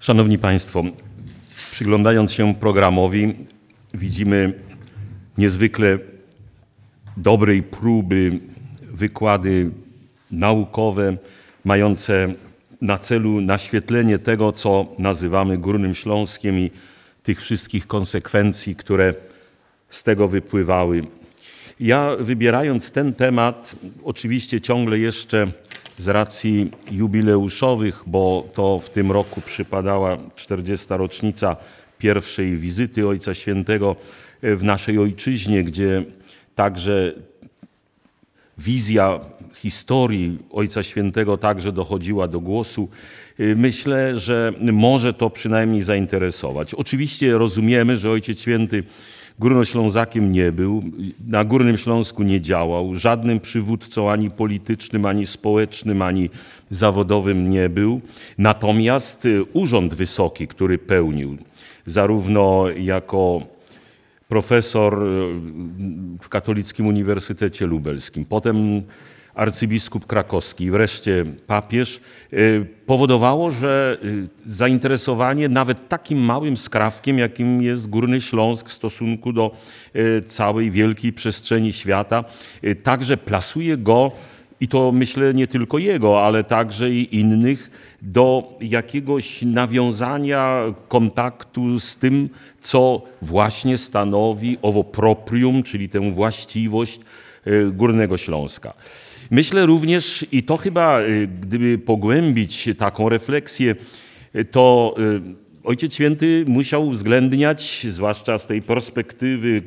Szanowni Państwo, przyglądając się programowi, widzimy niezwykle dobrej próby wykłady naukowe mające na celu naświetlenie tego, co nazywamy Górnym Śląskiem i tych wszystkich konsekwencji, które z tego wypływały. Ja wybierając ten temat, oczywiście ciągle jeszcze z racji jubileuszowych, bo to w tym roku przypadała 40. rocznica pierwszej wizyty Ojca Świętego w naszej ojczyźnie, gdzie także wizja historii Ojca Świętego także dochodziła do głosu. Myślę, że może to przynajmniej zainteresować. Oczywiście rozumiemy, że Ojciec Święty Górnoślązakiem nie był, na Górnym Śląsku nie działał, żadnym przywódcą ani politycznym, ani społecznym, ani zawodowym nie był. Natomiast y, urząd wysoki, który pełnił, zarówno jako profesor y, w Katolickim Uniwersytecie Lubelskim, potem arcybiskup krakowski wreszcie papież, y, powodowało, że y, zainteresowanie nawet takim małym skrawkiem, jakim jest Górny Śląsk w stosunku do y, całej wielkiej przestrzeni świata, także plasuje go i to myślę nie tylko jego, ale także i innych, do jakiegoś nawiązania kontaktu z tym, co właśnie stanowi owo proprium, czyli tę właściwość Górnego Śląska. Myślę również, i to chyba y, gdyby pogłębić taką refleksję, y, to y, Ojciec Święty musiał uwzględniać, zwłaszcza z tej perspektywy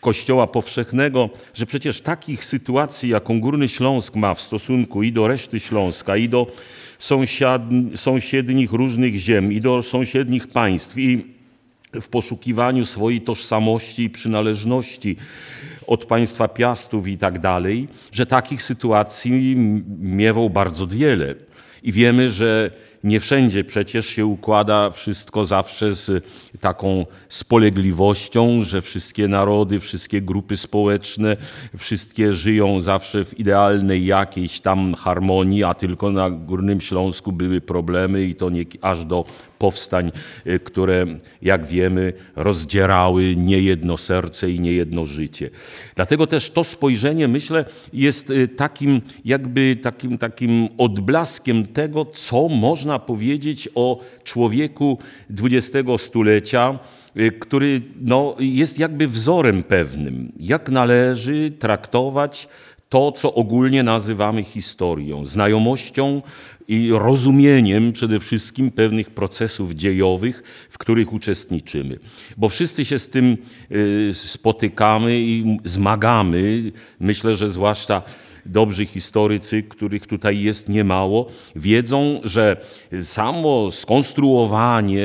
Kościoła powszechnego, że przecież takich sytuacji, jaką Górny Śląsk ma w stosunku i do reszty Śląska, i do sąsiad, sąsiednich różnych ziem, i do sąsiednich państw, i w poszukiwaniu swojej tożsamości i przynależności od państwa piastów i tak dalej, że takich sytuacji miewał bardzo wiele. I wiemy, że nie wszędzie przecież się układa wszystko zawsze z taką spolegliwością, że wszystkie narody, wszystkie grupy społeczne, wszystkie żyją zawsze w idealnej jakiejś tam harmonii, a tylko na Górnym Śląsku były problemy i to nie aż do powstań, y, które, jak wiemy, rozdzierały niejedno serce i niejedno życie. Dlatego też to spojrzenie, myślę, jest y, takim jakby takim, takim odblaskiem tego, co można można powiedzieć o człowieku XX stulecia, y, który no, jest jakby wzorem pewnym, jak należy traktować to, co ogólnie nazywamy historią, znajomością i rozumieniem przede wszystkim pewnych procesów dziejowych, w których uczestniczymy. Bo wszyscy się z tym y, spotykamy i zmagamy. Myślę, że zwłaszcza dobrzy historycy, których tutaj jest niemało, wiedzą, że samo skonstruowanie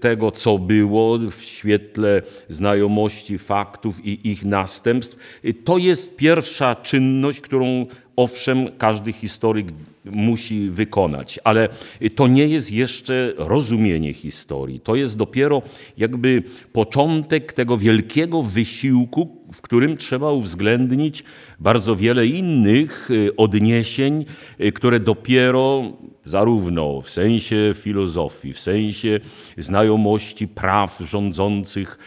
tego, co było w świetle znajomości faktów i ich następstw, to jest pierwsza czynność, którą owszem każdy historyk musi wykonać. Ale to nie jest jeszcze rozumienie historii. To jest dopiero jakby początek tego wielkiego wysiłku, w którym trzeba uwzględnić bardzo wiele innych y, odniesień, y, które dopiero zarówno w sensie filozofii, w sensie znajomości praw rządzących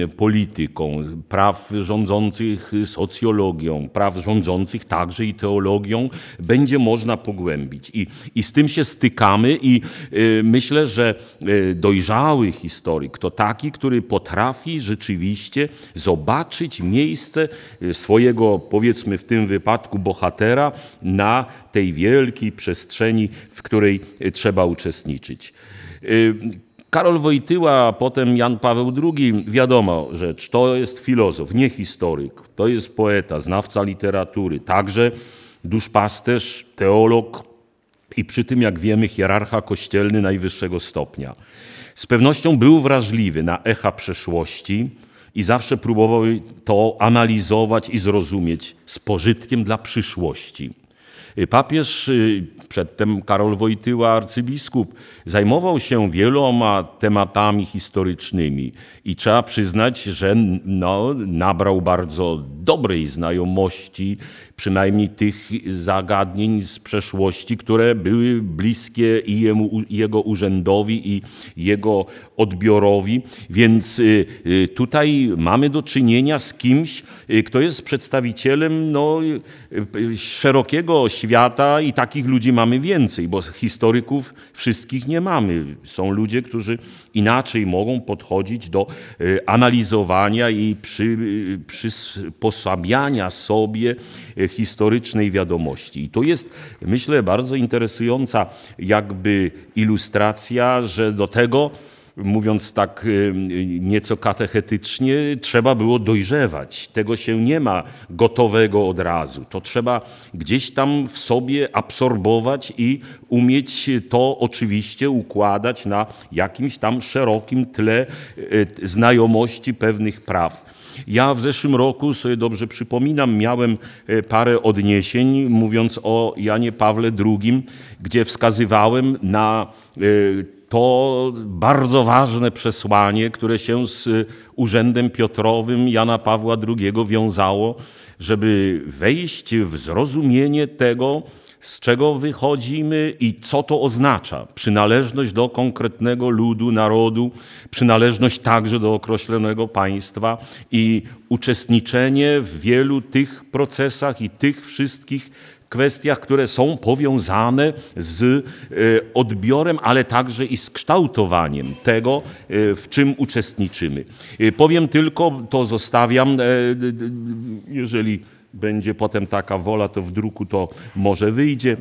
y, polityką, praw rządzących socjologią, praw rządzących także i teologią, będzie można pogłębić. I, i z tym się stykamy i y, myślę, że y, dojrzały historyk to taki, który potrafi rzeczywiście zobaczyć miejsce swojego, powiedzmy w tym wypadku, bohatera na tej wielkiej przestrzeni, w której y, trzeba uczestniczyć. Y, Karol Wojtyła, a potem Jan Paweł II, wiadomo rzecz, to jest filozof, nie historyk, to jest poeta, znawca literatury, także duszpasterz, teolog i przy tym, jak wiemy, hierarcha kościelny najwyższego stopnia. Z pewnością był wrażliwy na echa przeszłości i zawsze próbował to analizować i zrozumieć z pożytkiem dla przyszłości. Papież y, przedtem Karol Wojtyła, arcybiskup, zajmował się wieloma tematami historycznymi i trzeba przyznać, że no, nabrał bardzo dobrej znajomości, przynajmniej tych zagadnień z przeszłości, które były bliskie i jemu, jego urzędowi, i jego odbiorowi. Więc y, y, tutaj mamy do czynienia z kimś, y, kto jest przedstawicielem no, szerokiego świata i takich ludzi ma mamy więcej, bo historyków wszystkich nie mamy. Są ludzie, którzy inaczej mogą podchodzić do e, analizowania i przy, e, przysposabiania sobie e, historycznej wiadomości. I to jest, myślę, bardzo interesująca jakby ilustracja, że do tego mówiąc tak y, nieco katechetycznie, trzeba było dojrzewać. Tego się nie ma gotowego od razu. To trzeba gdzieś tam w sobie absorbować i umieć to oczywiście układać na jakimś tam szerokim tle y, znajomości pewnych praw. Ja w zeszłym roku, sobie dobrze przypominam, miałem y, parę odniesień mówiąc o Janie Pawle II, gdzie wskazywałem na to bardzo ważne przesłanie, które się z Urzędem Piotrowym Jana Pawła II wiązało, żeby wejść w zrozumienie tego, z czego wychodzimy i co to oznacza. Przynależność do konkretnego ludu, narodu, przynależność także do określonego państwa i uczestniczenie w wielu tych procesach i tych wszystkich kwestiach, które są powiązane z e, odbiorem, ale także i z kształtowaniem tego, e, w czym uczestniczymy. E, powiem tylko, to zostawiam, jeżeli będzie potem taka wola, to w druku to może wyjdzie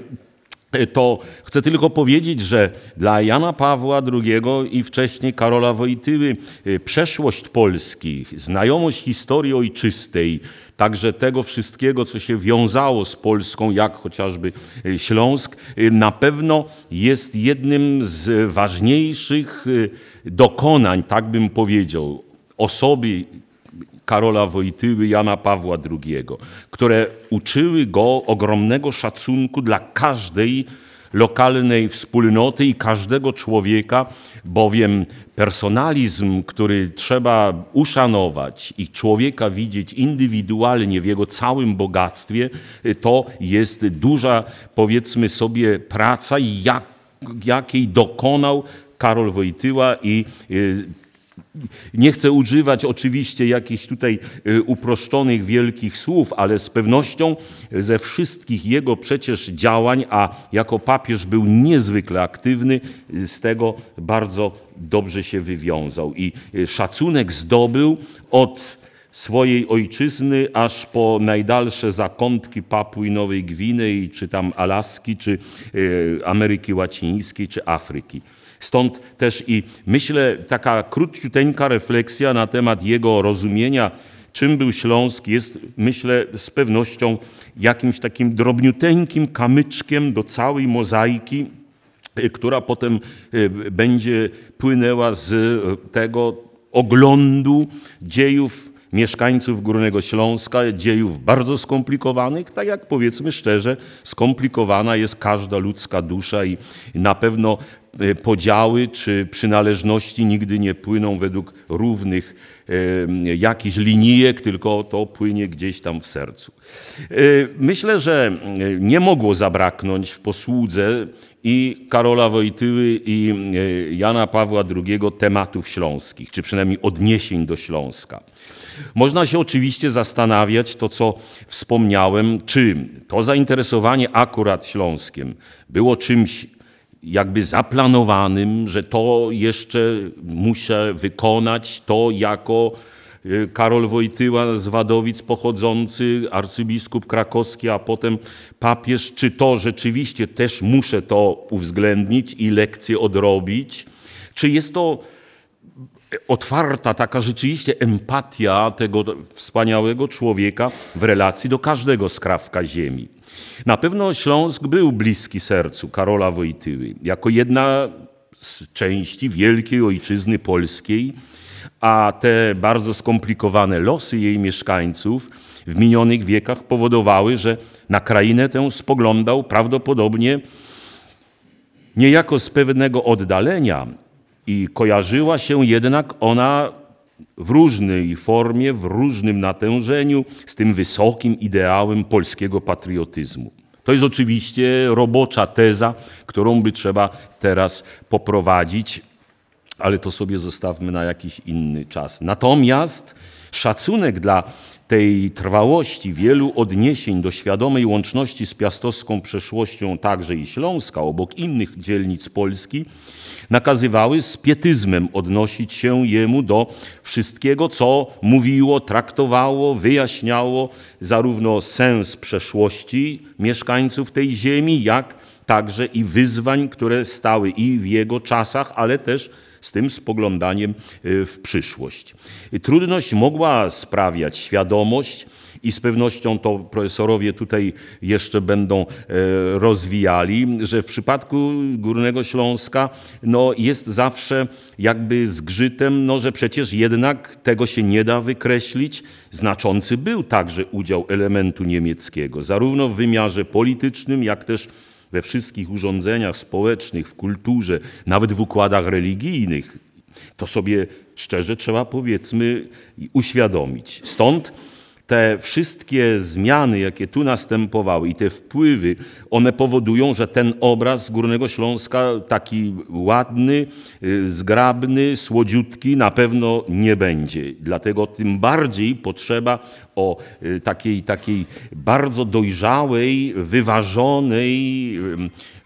to chcę tylko powiedzieć, że dla Jana Pawła II i wcześniej Karola Wojtyły przeszłość Polski, znajomość historii ojczystej, Także tego wszystkiego, co się wiązało z Polską, jak chociażby e, Śląsk, e, na pewno jest jednym z ważniejszych e, dokonań, tak bym powiedział, osoby Karola Wojtyły, Jana Pawła II, które uczyły go ogromnego szacunku dla każdej lokalnej wspólnoty i każdego człowieka, bowiem personalizm, który trzeba uszanować i człowieka widzieć indywidualnie w jego całym bogactwie, to jest duża, powiedzmy sobie, praca, jak, jakiej dokonał Karol Wojtyła i y, nie chcę używać oczywiście jakichś tutaj y, uproszczonych wielkich słów, ale z pewnością ze wszystkich jego przecież działań, a jako papież był niezwykle aktywny, y, z tego bardzo dobrze się wywiązał i y, szacunek zdobył od swojej ojczyzny aż po najdalsze zakątki Papui Nowej Gwinei, czy tam Alaski, czy Ameryki Łacińskiej, czy Afryki. Stąd też i myślę taka króciuteńka refleksja na temat jego rozumienia, czym był Śląsk, jest myślę z pewnością jakimś takim drobniuteńkim kamyczkiem do całej mozaiki, e, która potem e, będzie płynęła z e, tego oglądu dziejów mieszkańców Górnego Śląska, dziejów bardzo skomplikowanych, tak jak powiedzmy szczerze, skomplikowana jest każda ludzka dusza i na pewno E, podziały czy przynależności nigdy nie płyną według równych e, jakichś linijek, tylko to płynie gdzieś tam w sercu. E, myślę, że nie mogło zabraknąć w posłudze i Karola Wojtyły i Jana Pawła II tematów śląskich, czy przynajmniej odniesień do Śląska. Można się oczywiście zastanawiać to, co wspomniałem, czy to zainteresowanie akurat Śląskiem było czymś jakby zaplanowanym, że to jeszcze muszę wykonać, to jako y, Karol Wojtyła z Wadowic pochodzący, arcybiskup krakowski, a potem papież, czy to rzeczywiście też muszę to uwzględnić i lekcje odrobić? Czy jest to otwarta taka rzeczywiście empatia tego wspaniałego człowieka w relacji do każdego skrawka ziemi. Na pewno Śląsk był bliski sercu Karola Wojtyły, jako jedna z części wielkiej ojczyzny polskiej, a te bardzo skomplikowane losy jej mieszkańców w minionych wiekach powodowały, że na krainę tę spoglądał prawdopodobnie niejako z pewnego oddalenia, i kojarzyła się jednak ona w różnej formie, w różnym natężeniu z tym wysokim ideałem polskiego patriotyzmu. To jest oczywiście robocza teza, którą by trzeba teraz poprowadzić, ale to sobie zostawmy na jakiś inny czas. Natomiast szacunek dla tej trwałości wielu odniesień do świadomej łączności z piastowską przeszłością także i Śląska, obok innych dzielnic Polski, nakazywały z pietyzmem odnosić się jemu do wszystkiego, co mówiło, traktowało, wyjaśniało zarówno sens przeszłości mieszkańców tej ziemi, jak także i wyzwań, które stały i w jego czasach, ale też z tym spoglądaniem y, w przyszłość. Trudność mogła sprawiać świadomość i z pewnością to profesorowie tutaj jeszcze będą e, rozwijali, że w przypadku Górnego Śląska no, jest zawsze jakby zgrzytem, no, że przecież jednak tego się nie da wykreślić. Znaczący był także udział elementu niemieckiego, zarówno w wymiarze politycznym, jak też we wszystkich urządzeniach społecznych, w kulturze, nawet w układach religijnych. To sobie szczerze trzeba powiedzmy uświadomić. Stąd te wszystkie zmiany, jakie tu następowały i te wpływy, one powodują, że ten obraz Górnego Śląska, taki ładny, y, zgrabny, słodziutki, na pewno nie będzie. Dlatego tym bardziej potrzeba o y, takiej, takiej bardzo dojrzałej, wyważonej,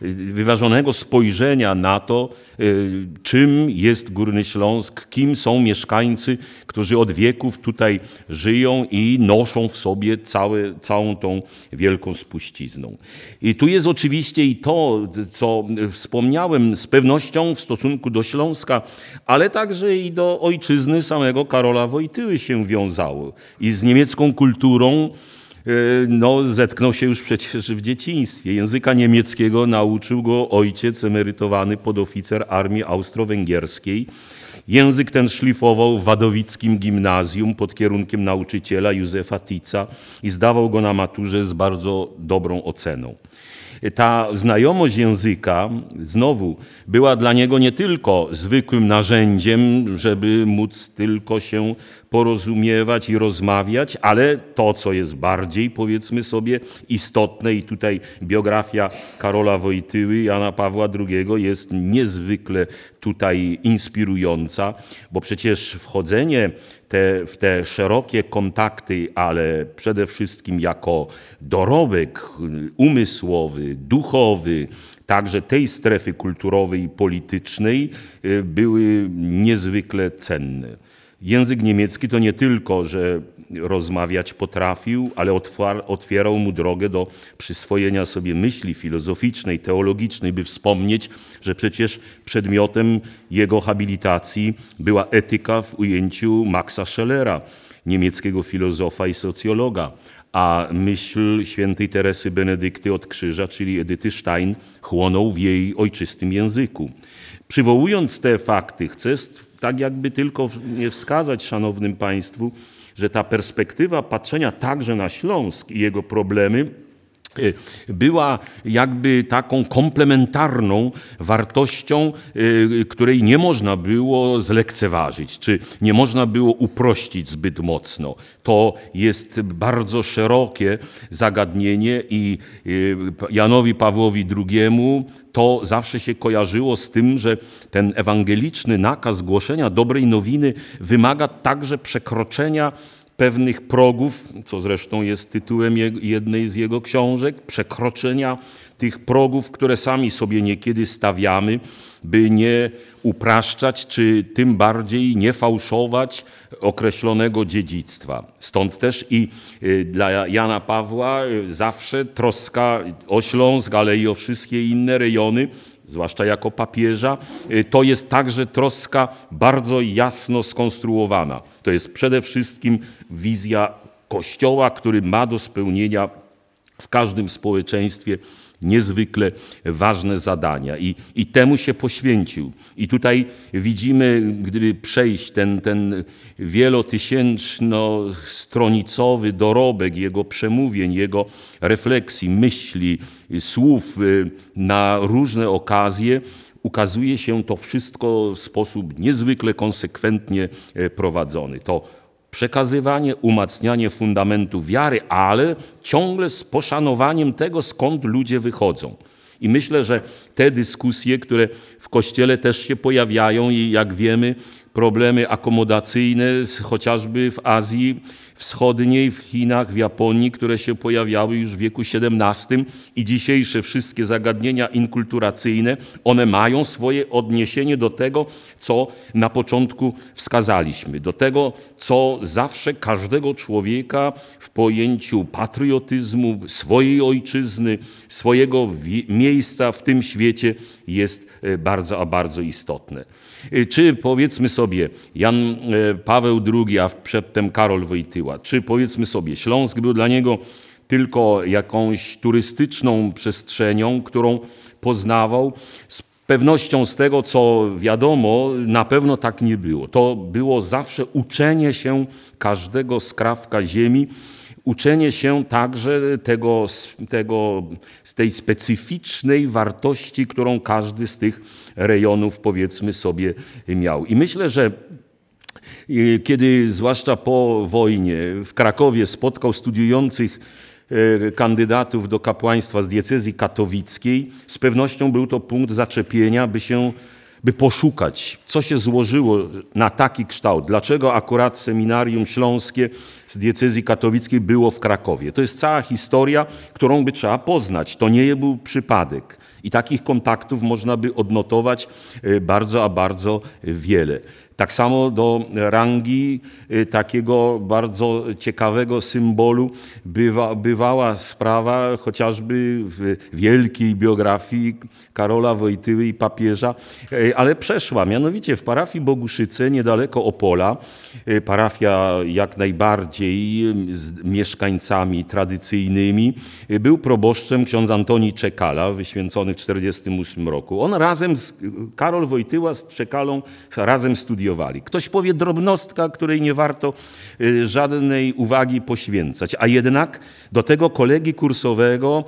y, wyważonego spojrzenia na to, y, czym jest Górny Śląsk, kim są mieszkańcy, którzy od wieków tutaj żyją i noszą w sobie całe, całą tą wielką spuścizną. I tu jest oczywiście i to, co wspomniałem z pewnością w stosunku do Śląska, ale także i do ojczyzny samego Karola Wojtyły się wiązało i z niemiecką niemiecką kulturą e, no, zetknął się już przecież w dzieciństwie. Języka niemieckiego nauczył go ojciec emerytowany podoficer armii austro-węgierskiej. Język ten szlifował w Wadowickim Gimnazjum pod kierunkiem nauczyciela Józefa Tica i zdawał go na maturze z bardzo dobrą oceną ta znajomość języka znowu była dla niego nie tylko zwykłym narzędziem, żeby móc tylko się porozumiewać i rozmawiać, ale to, co jest bardziej, powiedzmy sobie, istotne, i tutaj biografia Karola Wojtyły, Jana Pawła II jest niezwykle tutaj inspirująca, bo przecież wchodzenie te, w te szerokie kontakty, ale przede wszystkim jako dorobek umysłowy, duchowy, także tej strefy kulturowej i politycznej y, były niezwykle cenne. Język niemiecki to nie tylko, że rozmawiać potrafił, ale otwierał mu drogę do przyswojenia sobie myśli filozoficznej, teologicznej, by wspomnieć, że przecież przedmiotem jego habilitacji była etyka w ujęciu Maxa Schellera, niemieckiego filozofa i socjologa, a myśl świętej Teresy Benedykty od Krzyża, czyli Edyty Stein, chłonął w jej ojczystym języku. Przywołując te fakty, chcę tak jakby tylko wskazać szanownym Państwu, że ta perspektywa patrzenia także na Śląsk i jego problemy Y, była jakby taką komplementarną wartością, y, y, której nie można było zlekceważyć, czy nie można było uprościć zbyt mocno. To jest bardzo szerokie zagadnienie i Janowi Pawłowi II to zawsze się kojarzyło z tym, że ten ewangeliczny nakaz głoszenia dobrej nowiny wymaga także przekroczenia pewnych progów, co zresztą jest tytułem jednej z jego książek, przekroczenia tych progów, które sami sobie niekiedy stawiamy, by nie upraszczać czy tym bardziej nie fałszować określonego dziedzictwa. Stąd też i y, dla Jana Pawła y, zawsze troska o Śląsk, ale i o wszystkie inne rejony zwłaszcza jako papieża, y, to jest także troska bardzo jasno skonstruowana. To jest przede wszystkim wizja Kościoła, który ma do spełnienia w każdym społeczeństwie niezwykle ważne zadania i, i temu się poświęcił. I tutaj widzimy, gdyby przejść ten, ten wielotysięczno-stronicowy dorobek jego przemówień, jego refleksji, myśli, słów y, na różne okazje, ukazuje się to wszystko w sposób niezwykle konsekwentnie e, prowadzony. To przekazywanie, umacnianie fundamentu wiary, ale ciągle z poszanowaniem tego, skąd ludzie wychodzą. I myślę, że te dyskusje, które w Kościele też się pojawiają i jak wiemy, problemy akomodacyjne chociażby w Azji Wschodniej, w Chinach, w Japonii, które się pojawiały już w wieku XVII i dzisiejsze wszystkie zagadnienia inkulturacyjne, one mają swoje odniesienie do tego, co na początku wskazaliśmy, do tego, co zawsze każdego człowieka w pojęciu patriotyzmu, swojej ojczyzny, swojego miejsca w tym świecie jest e, bardzo, a bardzo istotne. E, czy powiedzmy sobie, Jan e, Paweł II, a przedtem Karol Wojtyła, była. Czy powiedzmy sobie, Śląsk był dla niego tylko jakąś turystyczną przestrzenią, którą poznawał. Z pewnością z tego, co wiadomo, na pewno tak nie było. To było zawsze uczenie się każdego skrawka ziemi, uczenie się także tego, tego, z tej specyficznej wartości, którą każdy z tych rejonów, powiedzmy sobie, miał. I myślę, że kiedy zwłaszcza po wojnie w Krakowie spotkał studiujących e, kandydatów do kapłaństwa z diecezji katowickiej, z pewnością był to punkt zaczepienia, by się by poszukać, co się złożyło na taki kształt, dlaczego akurat seminarium śląskie z diecezji katowickiej było w Krakowie. To jest cała historia, którą by trzeba poznać. To nie był przypadek. I takich kontaktów można by odnotować e, bardzo, a bardzo wiele. Tak samo do rangi y, takiego bardzo ciekawego symbolu bywa, bywała sprawa chociażby w wielkiej biografii Karola Wojtyły i papieża, y, ale przeszła. Mianowicie w parafii Boguszyce, niedaleko Opola, y, parafia jak najbardziej z mieszkańcami tradycyjnymi, był proboszczem ksiądz Antoni Czekala, wyświęcony w 1948 roku. On razem z Karol Wojtyła z Czekalą razem studiowali studiowali. Ktoś powie drobnostka, której nie warto y, żadnej uwagi poświęcać, a jednak do tego kolegi kursowego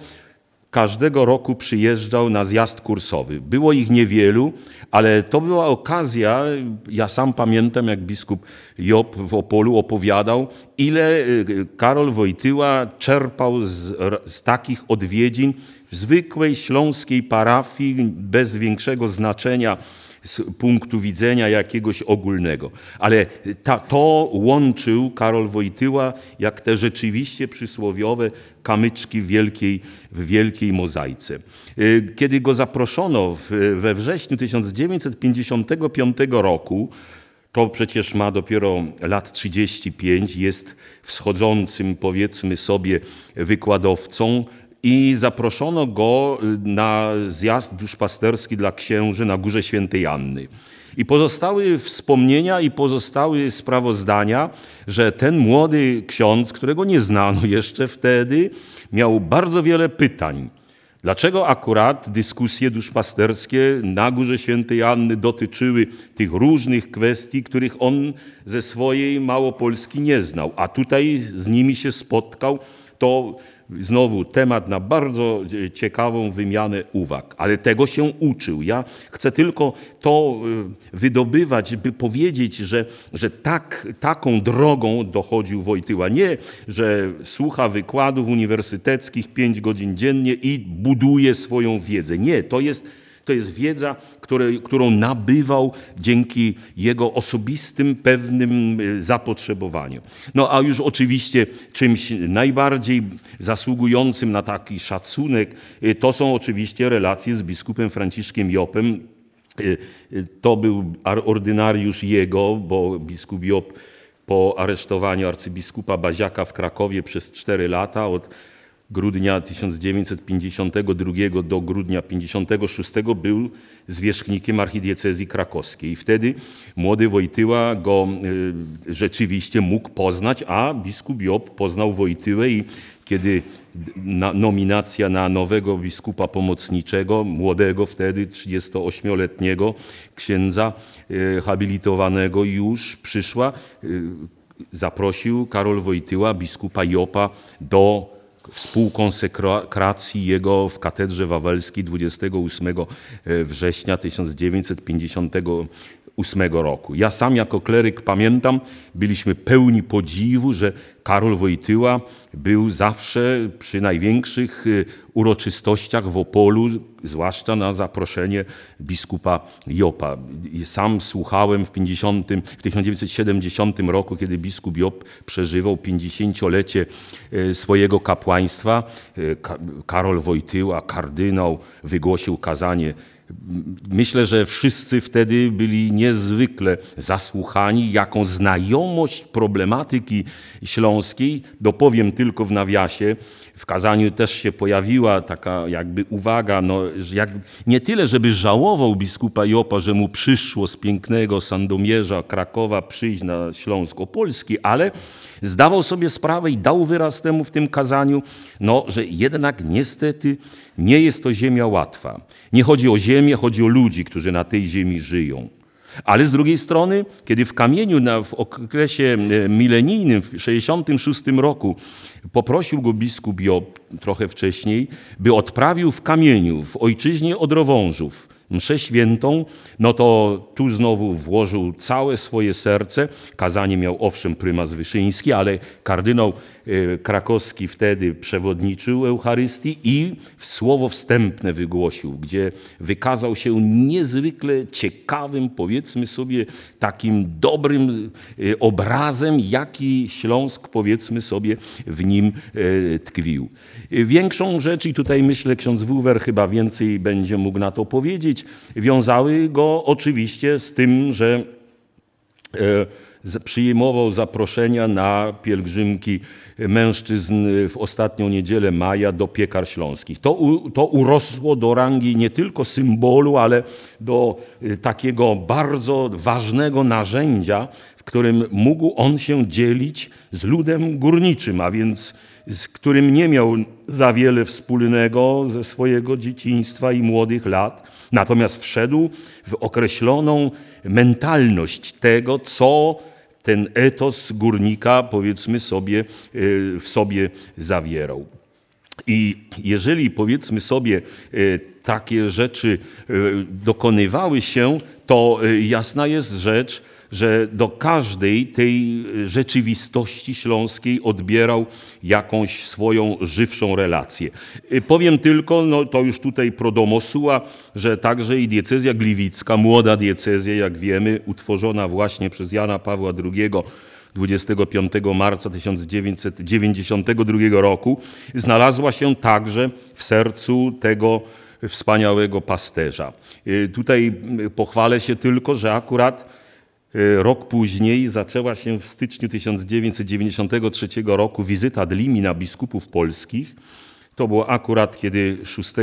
każdego roku przyjeżdżał na zjazd kursowy. Było ich niewielu, ale to była okazja, ja sam pamiętam, jak biskup Job w Opolu opowiadał, ile y, Karol Wojtyła czerpał z, z takich odwiedzin w zwykłej śląskiej parafii bez większego znaczenia z punktu widzenia jakiegoś ogólnego. Ale ta, to łączył Karol Wojtyła jak te rzeczywiście przysłowiowe kamyczki w wielkiej, w wielkiej mozaice. Y, kiedy go zaproszono we wrześniu 1955 roku, to przecież ma dopiero lat 35, jest wschodzącym, powiedzmy sobie, wykładowcą, i zaproszono go y, na zjazd duszpasterski dla księży na Górze Świętej Anny. I pozostały wspomnienia i pozostały sprawozdania, że ten młody ksiądz, którego nie znano jeszcze wtedy, miał bardzo wiele pytań. Dlaczego akurat dyskusje duszpasterskie na Górze Świętej Anny dotyczyły tych różnych kwestii, których on ze swojej Małopolski nie znał, a tutaj z nimi się spotkał, to znowu temat na bardzo e, ciekawą wymianę uwag, ale tego się uczył. Ja chcę tylko to e, wydobywać, by powiedzieć, że, że tak, taką drogą dochodził Wojtyła. Nie, że słucha wykładów uniwersyteckich pięć godzin dziennie i buduje swoją wiedzę. Nie, to jest, to jest wiedza który, którą nabywał dzięki jego osobistym pewnym y, zapotrzebowaniu. No a już oczywiście czymś najbardziej zasługującym na taki szacunek y, to są oczywiście relacje z biskupem Franciszkiem Jopem. Y, to był ordynariusz jego, bo biskup Jop po aresztowaniu arcybiskupa Baziaka w Krakowie przez cztery lata od grudnia 1952 do grudnia 1956 był zwierzchnikiem archidiecezji krakowskiej. I wtedy młody Wojtyła go y, rzeczywiście mógł poznać, a biskup Job poznał Wojtyłę i kiedy na nominacja na nowego biskupa pomocniczego, młodego wtedy, 38-letniego księdza y, habilitowanego już przyszła, y, zaprosił Karol Wojtyła biskupa Jopa do współkonsekracji jego w katedrze wawelskiej 28 e, września 1950 1968 roku. Ja sam jako kleryk pamiętam, byliśmy pełni podziwu, że Karol Wojtyła był zawsze przy największych y, uroczystościach w Opolu, zwłaszcza na zaproszenie biskupa Jopa. Sam słuchałem w, 50, w 1970 roku, kiedy biskup Jop przeżywał 50-lecie y, swojego kapłaństwa. Y, Karol Wojtyła, kardynał, wygłosił kazanie Myślę, że wszyscy wtedy byli niezwykle zasłuchani, jaką znajomość problematyki śląskiej, dopowiem tylko w nawiasie, w kazaniu też się pojawiła taka jakby uwaga, no, jak, nie tyle, żeby żałował biskupa Jopa, że mu przyszło z pięknego Sandomierza, Krakowa przyjść na Śląsk Opolski, ale zdawał sobie sprawę i dał wyraz temu w tym kazaniu, no, że jednak niestety nie jest to ziemia łatwa. Nie chodzi o ziemię, chodzi o ludzi, którzy na tej ziemi żyją. Ale z drugiej strony, kiedy w kamieniu na, w okresie e, milenijnym, w 66 roku, poprosił go biskup Job trochę wcześniej, by odprawił w kamieniu, w ojczyźnie odrowążów, mszę świętą, no to tu znowu włożył całe swoje serce. Kazanie miał owszem prymas Wyszyński, ale kardynał Y, krakowski wtedy przewodniczył Eucharystii i słowo wstępne wygłosił, gdzie wykazał się niezwykle ciekawym, powiedzmy sobie, takim dobrym y, obrazem, jaki Śląsk, powiedzmy sobie, w nim y, tkwił. Większą rzecz, i tutaj myślę ksiądz Wówer chyba więcej będzie mógł na to powiedzieć, wiązały go oczywiście z tym, że e, przyjmował zaproszenia na pielgrzymki mężczyzn y, w ostatnią niedzielę maja do piekar śląskich. To, to urosło do rangi nie tylko symbolu, ale do y, takiego bardzo ważnego narzędzia, w którym mógł on się dzielić z ludem górniczym, a więc z którym nie miał za wiele wspólnego ze swojego dzieciństwa i młodych lat. Natomiast wszedł w określoną mentalność tego, co ten etos górnika, powiedzmy sobie, e, w sobie zawierał. I jeżeli powiedzmy sobie e, takie rzeczy e, dokonywały się, to jasna jest rzecz, że do każdej tej y, rzeczywistości śląskiej odbierał jakąś swoją żywszą relację. Y, powiem tylko, no to już tutaj prodomosuła, że także i diecezja gliwicka, młoda diecezja, jak wiemy, utworzona właśnie przez Jana Pawła II 25 marca 1992 roku, znalazła się także w sercu tego wspaniałego pasterza. Y, tutaj pochwalę się tylko, że akurat Y, rok później zaczęła się w styczniu 1993 roku wizyta Dlimina biskupów polskich. To było akurat kiedy 6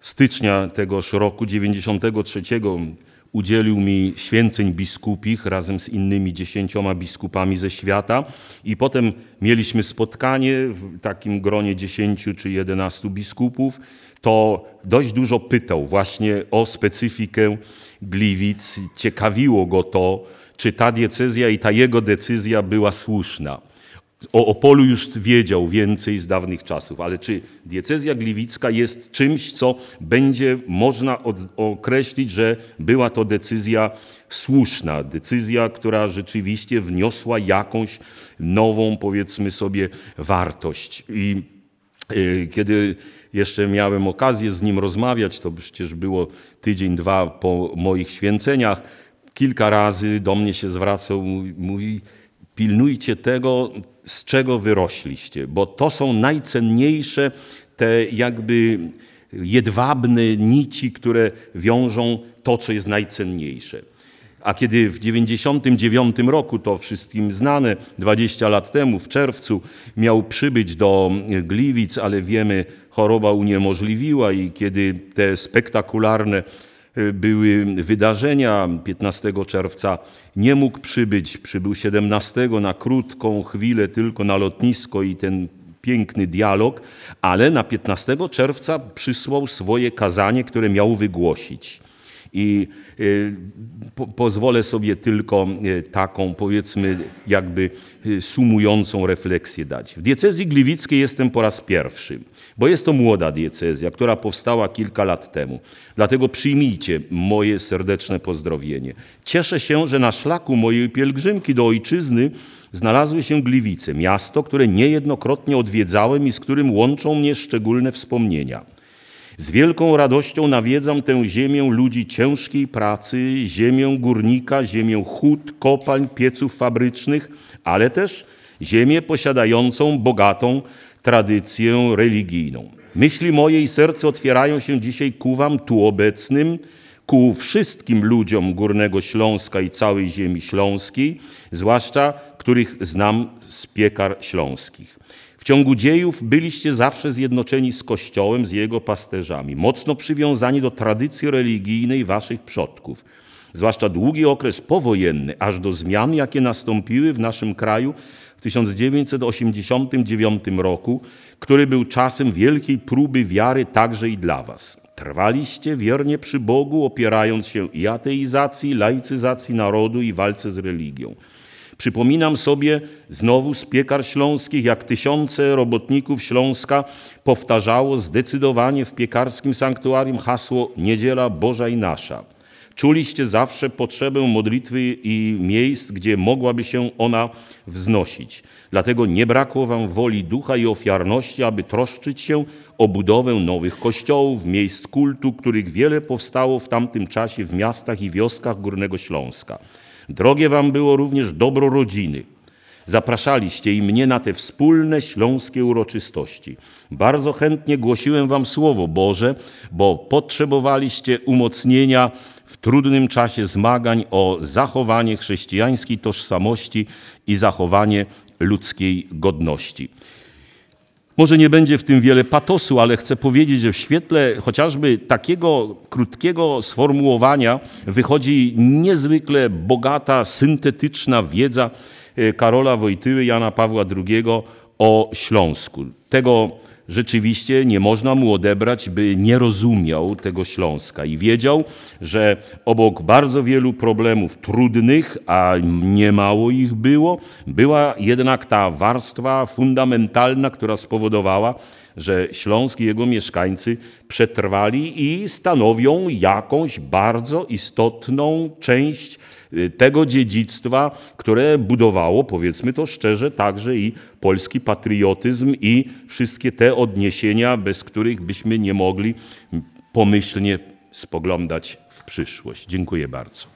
stycznia tegoż roku 93 udzielił mi święceń biskupich razem z innymi dziesięcioma biskupami ze świata i potem mieliśmy spotkanie w takim gronie dziesięciu czy jedenastu biskupów to dość dużo pytał właśnie o specyfikę Gliwic. Ciekawiło go to, czy ta diecezja i ta jego decyzja była słuszna. O Opolu już wiedział więcej z dawnych czasów, ale czy diecezja gliwicka jest czymś, co będzie można od, określić, że była to decyzja słuszna, decyzja, która rzeczywiście wniosła jakąś nową, powiedzmy sobie, wartość. I yy, kiedy jeszcze miałem okazję z nim rozmawiać, to przecież było tydzień, dwa po moich święceniach. Kilka razy do mnie się zwracał, mówi, pilnujcie tego, z czego wyrośliście, bo to są najcenniejsze te jakby jedwabne nici, które wiążą to, co jest najcenniejsze a kiedy w 1999 roku, to wszystkim znane, 20 lat temu, w czerwcu, miał przybyć do Gliwic, ale wiemy, choroba uniemożliwiła i kiedy te spektakularne e, były wydarzenia. 15 czerwca nie mógł przybyć, przybył 17 na krótką chwilę tylko na lotnisko i ten piękny dialog, ale na 15 czerwca przysłał swoje kazanie, które miał wygłosić. I y, po, pozwolę sobie tylko y, taką, powiedzmy, jakby y, sumującą refleksję dać. W diecezji gliwickiej jestem po raz pierwszy, bo jest to młoda diecezja, która powstała kilka lat temu. Dlatego przyjmijcie moje serdeczne pozdrowienie. Cieszę się, że na szlaku mojej pielgrzymki do ojczyzny znalazły się Gliwice, miasto, które niejednokrotnie odwiedzałem i z którym łączą mnie szczególne wspomnienia. Z wielką radością nawiedzam tę ziemię ludzi ciężkiej pracy, ziemię górnika, ziemię hut, kopalń, pieców fabrycznych, ale też ziemię posiadającą bogatą tradycję religijną. Myśli moje i serce otwierają się dzisiaj ku Wam, tu obecnym, ku wszystkim ludziom Górnego Śląska i całej ziemi śląskiej, zwłaszcza których znam z piekar śląskich. W ciągu dziejów byliście zawsze zjednoczeni z Kościołem, z jego pasterzami, mocno przywiązani do tradycji religijnej waszych przodków. Zwłaszcza długi okres powojenny, aż do zmian, jakie nastąpiły w naszym kraju w 1989 roku, który był czasem wielkiej próby wiary także i dla Was. Trwaliście wiernie przy Bogu, opierając się i ateizacji, i laicyzacji narodu i walce z religią. Przypominam sobie znowu z piekar śląskich, jak tysiące robotników Śląska powtarzało zdecydowanie w piekarskim sanktuarium hasło Niedziela Boża i Nasza. Czuliście zawsze potrzebę modlitwy i miejsc, gdzie mogłaby się ona wznosić. Dlatego nie brakło wam woli ducha i ofiarności, aby troszczyć się o budowę nowych kościołów, miejsc kultu, których wiele powstało w tamtym czasie w miastach i wioskach Górnego Śląska. Drogie wam było również dobro rodziny. Zapraszaliście i mnie na te wspólne śląskie uroczystości. Bardzo chętnie głosiłem wam słowo Boże, bo potrzebowaliście umocnienia w trudnym czasie zmagań o zachowanie chrześcijańskiej tożsamości i zachowanie ludzkiej godności. Może nie będzie w tym wiele patosu, ale chcę powiedzieć, że w świetle chociażby takiego krótkiego sformułowania wychodzi niezwykle bogata, syntetyczna wiedza e, Karola Wojtyły, Jana Pawła II o Śląsku. Tego rzeczywiście nie można mu odebrać, by nie rozumiał tego Śląska i wiedział, że obok bardzo wielu problemów trudnych, a niemało ich było, była jednak ta warstwa fundamentalna, która spowodowała, że Śląsk i jego mieszkańcy przetrwali i stanowią jakąś bardzo istotną część Y, tego dziedzictwa, które budowało, powiedzmy to szczerze, także i polski patriotyzm i wszystkie te odniesienia, bez których byśmy nie mogli pomyślnie spoglądać w przyszłość. Dziękuję bardzo.